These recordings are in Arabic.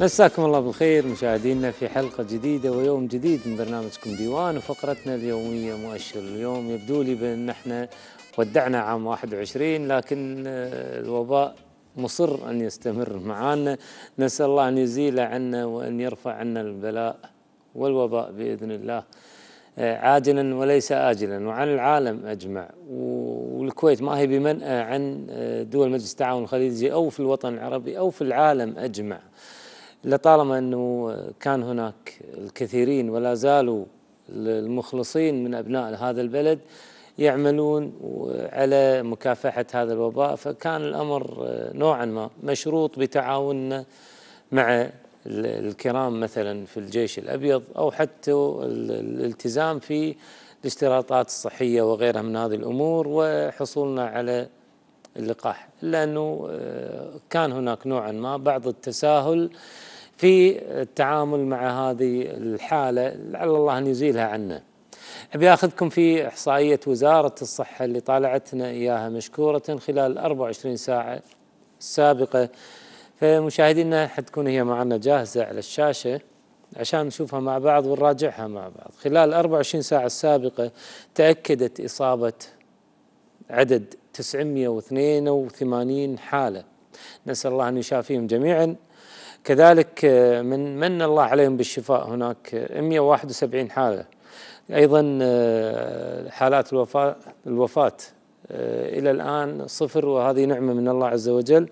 مساكم الله بالخير مشاهدينا في حلقة جديدة ويوم جديد من برنامجكم ديوان وفقرتنا اليومية مؤشر اليوم يبدو لي بأن احنا ودعنا عام 21 لكن آه، الوباء مصر أن يستمر معانا نسأل الله أن يزيل عنا وأن يرفع عنا البلاء والوباء بإذن الله آه، عاجلا وليس آجلا وعن العالم أجمع والكويت ما هي بمنأى عن آه، دول مجلس التعاون الخليجي أو في الوطن العربي أو في العالم أجمع لطالما أنه كان هناك الكثيرين ولا زالوا المخلصين من أبناء هذا البلد يعملون على مكافحة هذا الوباء فكان الأمر نوعا ما مشروط بتعاوننا مع الكرام مثلا في الجيش الأبيض أو حتى الالتزام في الاشتراطات الصحية وغيرها من هذه الأمور وحصولنا على اللقاح لأنه آه، كان هناك نوعا ما بعض التساهل في التعامل مع هذه الحالة لعل الله أن يزيلها عنا ابي اخذكم في إحصائية وزارة الصحة اللي طالعتنا إياها مشكورة خلال 24 ساعة السابقة فمشاهدينا حتكون هي معنا جاهزة على الشاشة عشان نشوفها مع بعض ونراجعها مع بعض خلال 24 ساعة السابقة تأكدت إصابة عدد 982 حالة نسأل الله أن يشافيهم جميعاً كذلك آه، من من الله عليهم بالشفاء هناك 171 آه، حاله ايضا آه، حالات الوفاه الوفاه الى الان صفر وهذه نعمه من الله عز وجل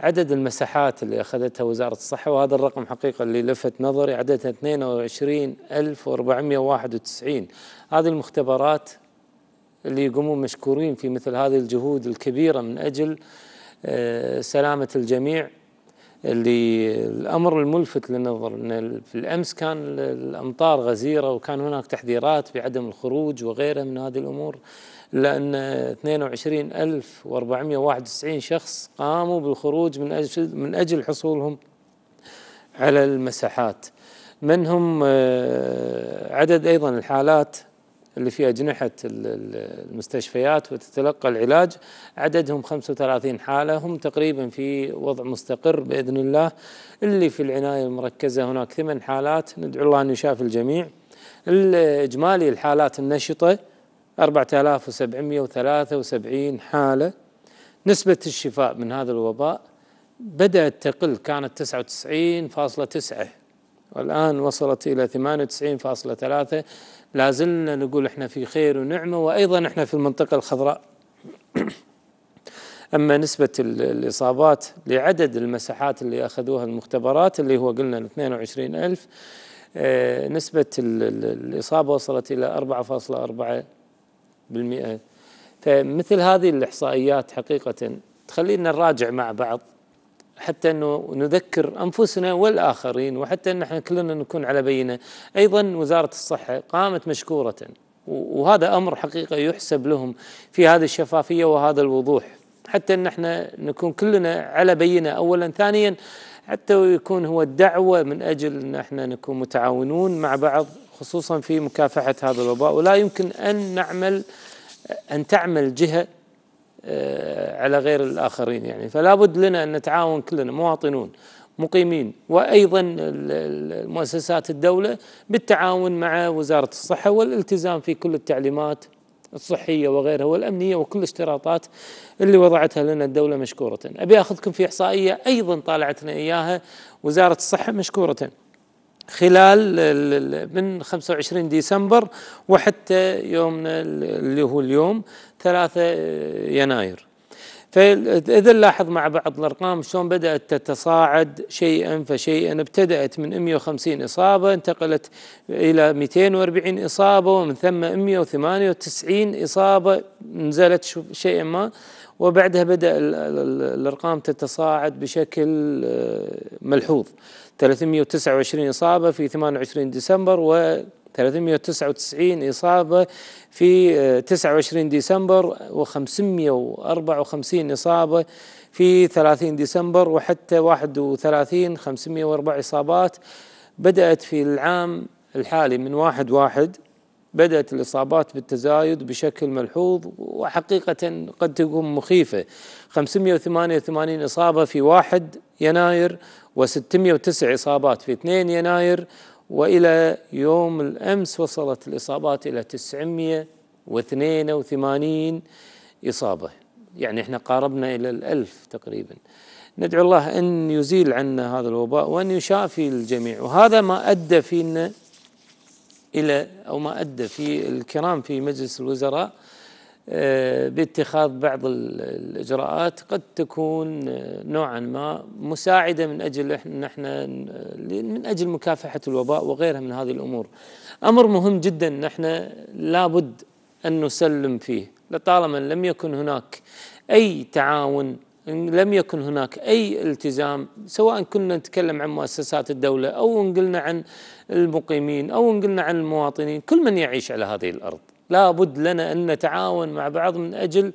عدد المساحات اللي اخذتها وزاره الصحه وهذا الرقم حقيقه اللي لفت نظري عددها 22491 هذه المختبرات اللي يقومون مشكورين في مثل هذه الجهود الكبيره من اجل سلامه الجميع اللي الامر الملفت للنظر ان في الامس كان الامطار غزيره وكان هناك تحذيرات بعدم الخروج وغيرها من هذه الامور لان 22491 شخص قاموا بالخروج من اجل من اجل حصولهم على المساحات منهم آه، عدد ايضا الحالات اللي في أجنحة المستشفيات وتتلقى العلاج عددهم 35 حالة هم تقريبا في وضع مستقر بإذن الله اللي في العناية المركزة هناك ثمان حالات ندعو الله أن يشاف الجميع الإجمالي الحالات النشطة 4773 حالة نسبة الشفاء من هذا الوباء بدأت تقل كانت 99.9 والآن وصلت إلى 98.3 لا زلنا نقول إحنا في خير ونعمة وأيضا إحنا في المنطقة الخضراء أما نسبة الإصابات لعدد المساحات اللي أخذوها المختبرات اللي هو قلنا 22 ألف آه، نسبة الإصابة وصلت إلى 4.4% فمثل هذه الإحصائيات حقيقة تخلينا نراجع مع بعض حتى انه نذكر انفسنا والاخرين وحتى ان احنا كلنا نكون على بينه، ايضا وزاره الصحه قامت مشكوره وهذا امر حقيقه يحسب لهم في هذه الشفافيه وهذا الوضوح، حتى ان احنا نكون كلنا على بينه اولا، ثانيا حتى يكون هو الدعوه من اجل ان احنا نكون متعاونون مع بعض خصوصا في مكافحه هذا الوباء، ولا يمكن ان نعمل ان تعمل جهه آه، على غير الآخرين يعني فلا بد لنا أن نتعاون كلنا مواطنون مقيمين وأيضا المؤسسات الدولة بالتعاون مع وزارة الصحة والالتزام في كل التعليمات الصحية وغيرها والأمنية وكل الاشتراطات اللي وضعتها لنا الدولة مشكورة أبي أخذكم في إحصائية أيضا طالعتنا إياها وزارة الصحة مشكورة خلال من 25 ديسمبر وحتى يومنا اللي هو اليوم 3 يناير فاذا لاحظ مع بعض الارقام شلون بدات تتصاعد شيئا فشيئا ابتدات من 150 اصابه انتقلت الى 240 اصابه ومن ثم 198 اصابه نزلت شيئا ما وبعدها بدا الارقام تتصاعد بشكل آه، ملحوظ 329 إصابة في 28 ديسمبر و 399 إصابة في 29 آه، ديسمبر و554 إصابة في 30 ديسمبر وحتى 31 504 إصابات بدأت في العام الحالي من 1 واحد بدأت الإصابات بالتزايد بشكل ملحوظ وحقيقة قد تكون مخيفة 588 إصابة في 1 يناير و609 إصابات في 2 يناير وإلى يوم الأمس وصلت الإصابات إلى 982 إصابة يعني احنا قاربنا إلى الألف تقريباً ندعو الله ان يزيل عنا هذا الوباء وان يشافي الجميع وهذا ما ادى فينا إلى أو ما أدى في الكرام في مجلس الوزراء آه، باتخاذ بعض الإجراءات قد تكون آه، نوعا ما مساعدة من أجل نحن آه، من أجل مكافحة الوباء وغيرها من هذه الأمور أمر مهم جدا نحن لابد أن نسلم فيه لطالما لم يكن هناك أي تعاون إن لم يكن هناك أي التزام سواء كنا نتكلم عن مؤسسات الدولة أو نقلنا عن المقيمين أو نقلنا عن المواطنين كل من يعيش على هذه الأرض لا بد لنا أن نتعاون مع بعض من أجل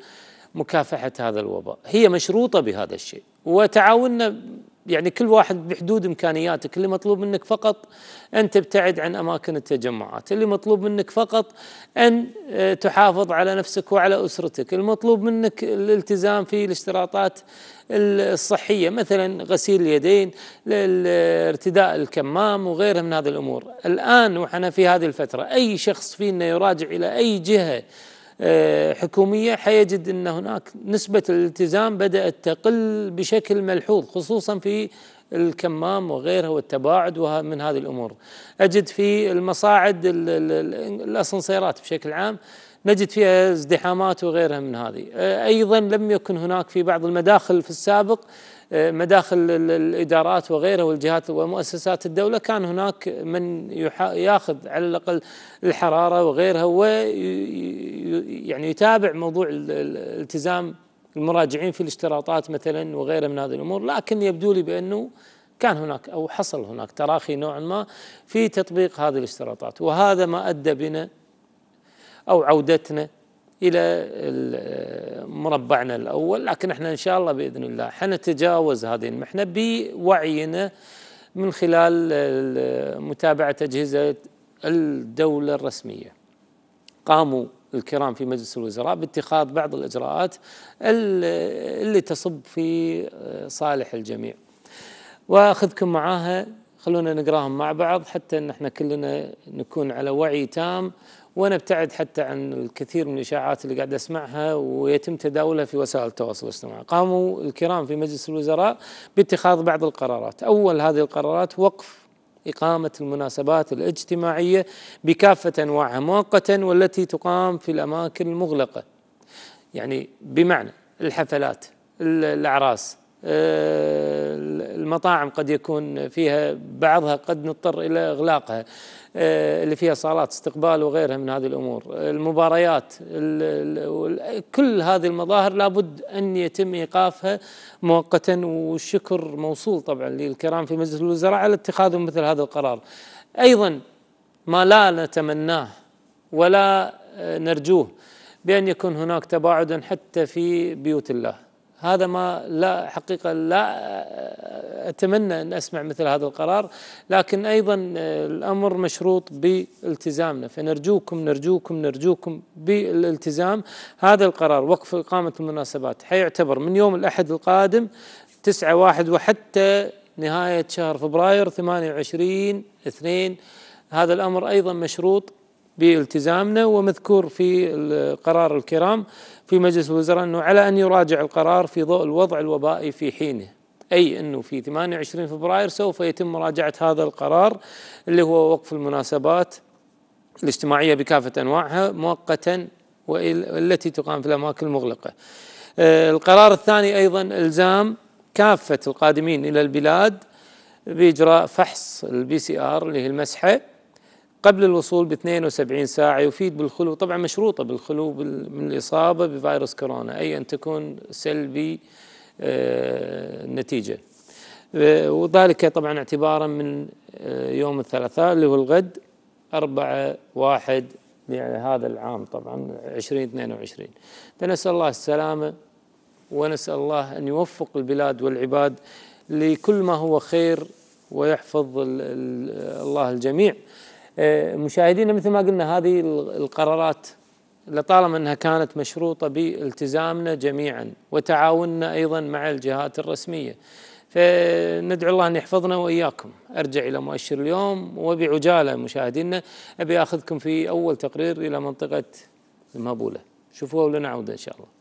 مكافحة هذا الوباء هي مشروطة بهذا الشيء وتعاوننا يعني كل واحد بحدود امكانياتك اللي مطلوب منك فقط ان تبتعد عن اماكن التجمعات اللي مطلوب منك فقط ان آه، تحافظ على نفسك وعلى اسرتك المطلوب منك الالتزام في الاشتراطات الصحيه مثلا غسيل اليدين ارتداء الكمام وغيرها من هذه الامور الان واحنا في هذه الفتره اي شخص فينا يراجع الى اي جهه آه، حكومية حيجد أن هناك نسبة الالتزام بدأت تقل بشكل ملحوظ خصوصا في الكمام وغيرها والتباعد ومن هذه الأمور أجد في المصاعد الأسانسيرات بشكل عام نجد فيها ازدحامات وغيرها من هذه آه، أيضا لم يكن هناك في بعض المداخل في السابق مداخل الادارات وغيرها والجهات ومؤسسات الدوله كان هناك من ياخذ على الاقل الحراره وغيرها ويعني يتابع موضوع الالتزام المراجعين في الاشتراطات مثلا وغيرها من هذه الامور لكن يبدو لي بانه كان هناك او حصل هناك تراخي نوعا ما في تطبيق هذه الاشتراطات وهذا ما ادى بنا او عودتنا الى مربعنا الاول لكن احنا ان شاء الله باذن الله حنتجاوز هذه المحنه بوعينا من خلال متابعه اجهزه الدوله الرسميه. قاموا الكرام في مجلس الوزراء باتخاذ بعض الاجراءات اللي تصب في صالح الجميع. واخذكم معاها خلونا نقراهم مع بعض حتى ان احنا كلنا نكون على وعي تام وانا ابتعد حتى عن الكثير من الاشاعات اللي قاعد اسمعها ويتم تداولها في وسائل التواصل الاجتماعي، قاموا الكرام في مجلس الوزراء باتخاذ بعض القرارات، اول هذه القرارات وقف إقامة المناسبات الاجتماعية بكافة أنواعها مؤقتا والتي تقام في الأماكن المغلقة يعني بمعنى الحفلات الأعراس آه، المطاعم قد يكون فيها بعضها قد نضطر الى اغلاقها آه، اللي فيها صالات استقبال وغيرها من هذه الامور المباريات كل هذه المظاهر لابد ان يتم ايقافها مؤقتا والشكر موصول طبعا للكرام في مجلس الوزراء على اتخاذهم مثل هذا القرار ايضا ما لا نتمناه ولا آه، نرجوه بان يكون هناك تباعدا حتى في بيوت الله هذا ما لا حقيقة لا أتمنى أن أسمع مثل هذا القرار لكن أيضا آه، الأمر مشروط بالتزامنا فنرجوكم نرجوكم نرجوكم بالالتزام هذا القرار وقف إقامة المناسبات حيعتبر من يوم الأحد القادم تسعة واحد وحتى نهاية شهر فبراير 28 2 هذا الأمر أيضا مشروط بالتزامنا ومذكور في القرار الكرام في مجلس الوزراء أنه على أن يراجع القرار في ضوء الوضع الوبائي في حينه أي أنه في 28 فبراير سوف يتم مراجعة هذا القرار اللي هو وقف المناسبات الاجتماعية بكافة أنواعها مؤقتا والتي تقام في الأماكن المغلقة آه، القرار الثاني أيضا إلزام كافة القادمين إلى البلاد بإجراء فحص البي سي آر اللي هي المسحة قبل الوصول ب 72 ساعة يفيد بالخلو طبعا مشروطة بالخلو من الإصابة بفيروس كورونا أي أن تكون سلبي النتيجة آه، آه، وذلك طبعا اعتبارا من آه، يوم الثلاثاء اللي هو الغد 4 1 لهذا العام طبعا 2022 فنسأل الله السلامة ونسأل الله أن يوفق البلاد والعباد لكل ما هو خير ويحفظ الله الجميع مشاهدينا مثل ما قلنا هذه القرارات لطالما انها كانت مشروطه بالتزامنا جميعا وتعاوننا ايضا مع الجهات الرسميه. فندعو الله ان يحفظنا واياكم. ارجع الى مؤشر اليوم وبعجاله مشاهدينا ابي اخذكم في اول تقرير الى منطقه المهبوله. شوفوها لنا عوده ان شاء الله.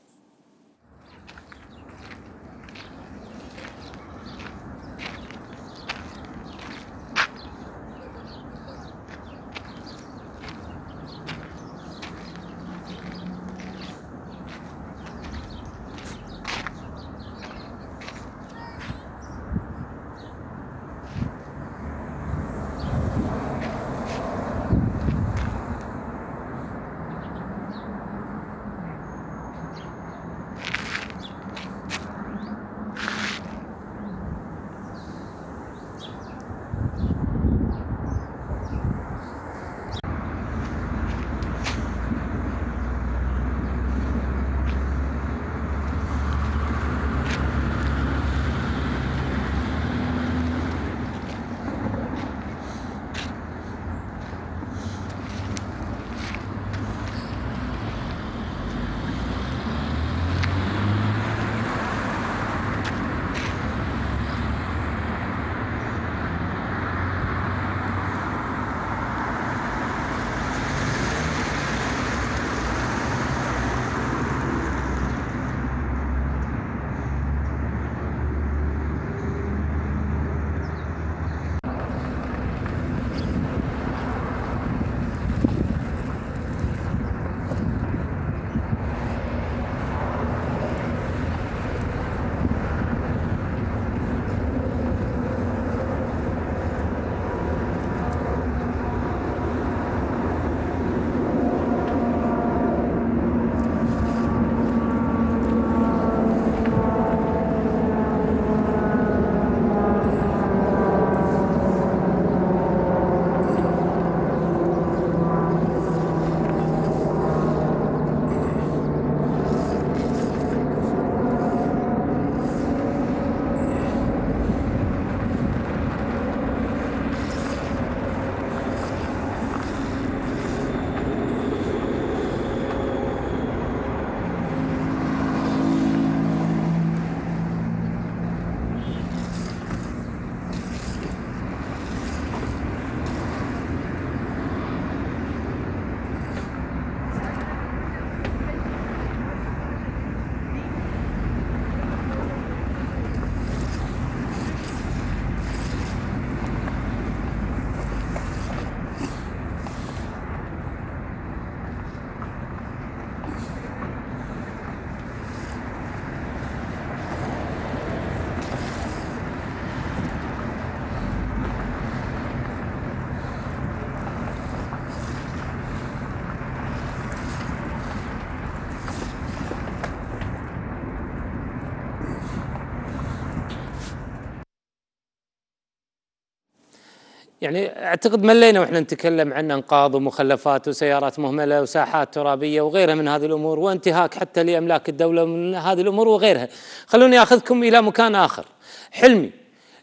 يعني اعتقد ملينا واحنا نتكلم عن انقاض ومخلفات وسيارات مهمله وساحات ترابيه وغيرها من هذه الامور وانتهاك حتى لاملاك الدوله من هذه الامور وغيرها. خلوني اخذكم الى مكان اخر. حلمي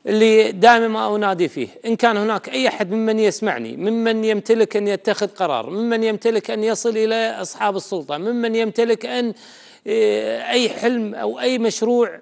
اللي دائما ما انادي فيه، ان كان هناك اي احد ممن يسمعني، ممن يمتلك ان يتخذ قرار، ممن يمتلك ان يصل الى اصحاب السلطه، ممن يمتلك ان إيه، اي حلم او اي مشروع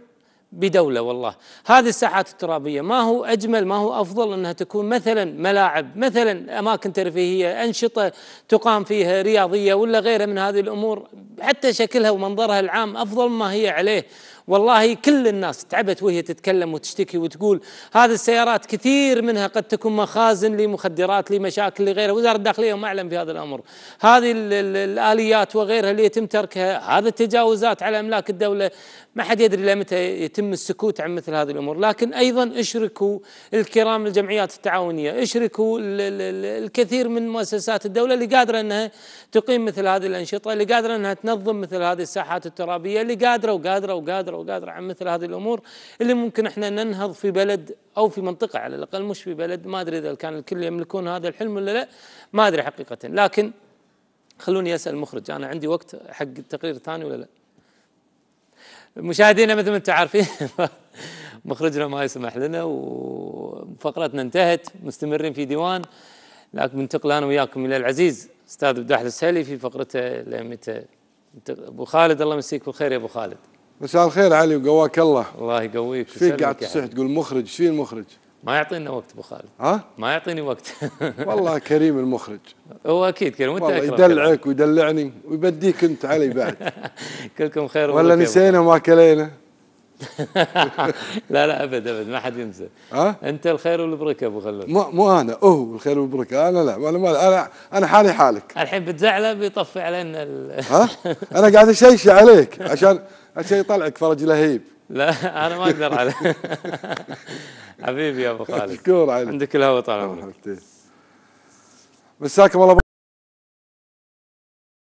بدولة والله هذه الساحات الترابية ما هو أجمل ما هو أفضل أنها تكون مثلا ملاعب مثلا أماكن ترفيهية أنشطة تقام فيها رياضية ولا غيرها من هذه الأمور حتى شكلها ومنظرها العام أفضل ما هي عليه والله كل الناس تعبت وهي تتكلم وتشتكي وتقول هذه السيارات كثير منها قد تكون مخازن لمخدرات لمشاكل لغيرها وزارة الداخلية ما أعلم في هذا الأمر هذه الآليات وغيرها اللي يتم تركها هذا التجاوزات على أملاك الدولة ما حد يدري لمتى يتم السكوت عن مثل هذه الأمور لكن أيضا اشركوا الكرام الجمعيات التعاونية اشركوا الكثير من مؤسسات الدولة اللي قادرة أنها تقيم مثل هذه الأنشطة اللي قادرة أنها تنظم مثل هذه الساحات الترابية اللي قادرة وقادرة وقادرة قادرة وقادرة عن مثل هذه الأمور اللي ممكن احنا ننهض في بلد أو في منطقة على الأقل مش في بلد ما أدري إذا كان الكل يملكون هذا الحلم ولا لا ما أدري حقيقة لكن خلوني أسأل المخرج أنا عندي وقت حق التقرير الثاني ولا لا مشاهدينا مثل ما انتم عارفين مخرجنا ما يسمح لنا وفقرتنا انتهت مستمرين في ديوان لكن بنتقل انا وياكم الى العزيز استاذ بداح السهلي في فقرته لمتى ابو خالد الله يمسيك بالخير يا ابو خالد مساء الخير علي وقواك الله الله يقويك فيك قاعد تصيح تقول مخرج شو المخرج؟ ما يعطينا وقت ابو خالد ها؟ ما يعطيني وقت والله كريم المخرج هو اكيد كريم وانت والله يدلعك ويدلعني ويبديك انت علي بعد كلكم خير ولا نسينا ما كلينا لا لا ابد ابد ما حد ينسى ها؟ انت الخير والبركه ابو خالد مو, مو انا هو الخير والبركه انا لا انا ما انا انا حالي حالك الحين بتزعله بيطفي علينا ها؟ انا قاعد اشيش عليك عشان عشان يطلعك فرج لهيب لا انا ما اقدر على حبيبي يا ابو خالد مشكور عليك عندك الهوى طال عمرك مساكم الله